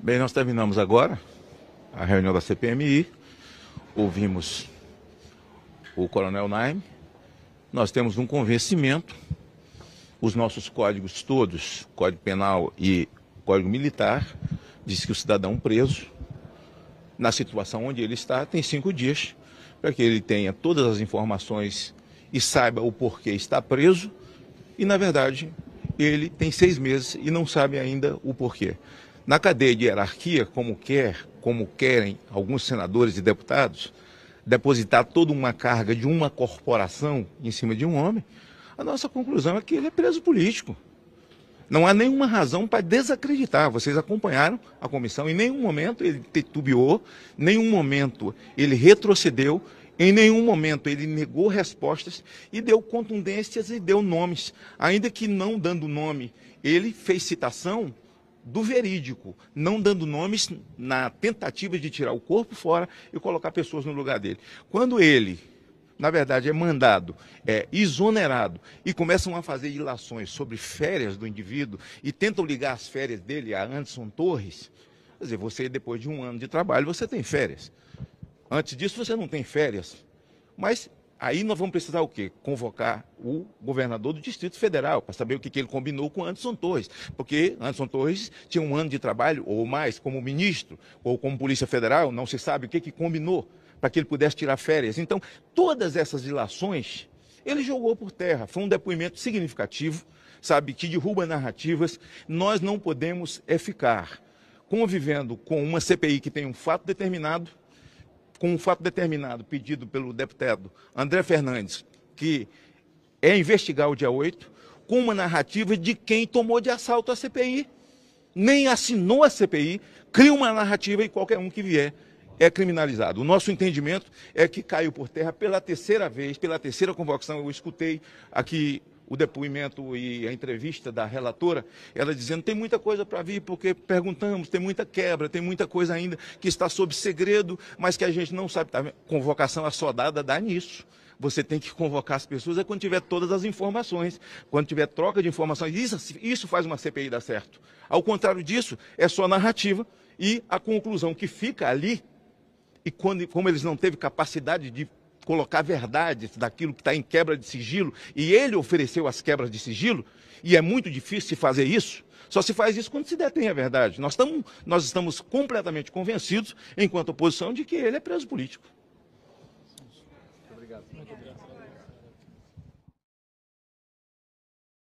Bem, nós terminamos agora a reunião da CPMI, ouvimos o Coronel Naime, nós temos um convencimento, os nossos códigos todos, Código Penal e Código Militar, diz que o cidadão preso, na situação onde ele está, tem cinco dias para que ele tenha todas as informações e saiba o porquê está preso, e na verdade ele tem seis meses e não sabe ainda o porquê. Na cadeia de hierarquia, como quer, como querem alguns senadores e deputados, depositar toda uma carga de uma corporação em cima de um homem, a nossa conclusão é que ele é preso político. Não há nenhuma razão para desacreditar. Vocês acompanharam a comissão, em nenhum momento ele titubeou, em nenhum momento ele retrocedeu, em nenhum momento ele negou respostas e deu contundências e deu nomes. Ainda que não dando nome, ele fez citação do verídico, não dando nomes na tentativa de tirar o corpo fora e colocar pessoas no lugar dele. Quando ele, na verdade, é mandado, é exonerado e começam a fazer ilações sobre férias do indivíduo e tentam ligar as férias dele a Anderson Torres, quer dizer, você depois de um ano de trabalho, você tem férias. Antes disso, você não tem férias. Mas Aí nós vamos precisar o quê? Convocar o governador do Distrito Federal para saber o que, que ele combinou com Anderson Torres. Porque Anderson Torres tinha um ano de trabalho ou mais como ministro ou como Polícia Federal, não se sabe o que, que combinou para que ele pudesse tirar férias. Então, todas essas dilações ele jogou por terra. Foi um depoimento significativo, sabe, que derruba narrativas. Nós não podemos é ficar convivendo com uma CPI que tem um fato determinado com um fato determinado pedido pelo deputado André Fernandes, que é investigar o dia 8, com uma narrativa de quem tomou de assalto a CPI. Nem assinou a CPI, cria uma narrativa e qualquer um que vier é criminalizado. O nosso entendimento é que caiu por terra pela terceira vez, pela terceira convocação. Eu escutei aqui o depoimento e a entrevista da relatora, ela dizendo tem muita coisa para vir, porque perguntamos, tem muita quebra, tem muita coisa ainda que está sob segredo, mas que a gente não sabe. Tá? Convocação assodada dá nisso você tem que convocar as pessoas é quando tiver todas as informações, quando tiver troca de informações. Isso, isso faz uma CPI dar certo. Ao contrário disso, é só narrativa e a conclusão que fica ali, e quando, como eles não teve capacidade de colocar verdades daquilo que está em quebra de sigilo, e ele ofereceu as quebras de sigilo, e é muito difícil se fazer isso. Só se faz isso quando se detém a verdade. Nós, tamo, nós estamos completamente convencidos, enquanto oposição, de que ele é preso político. Muito obrigado.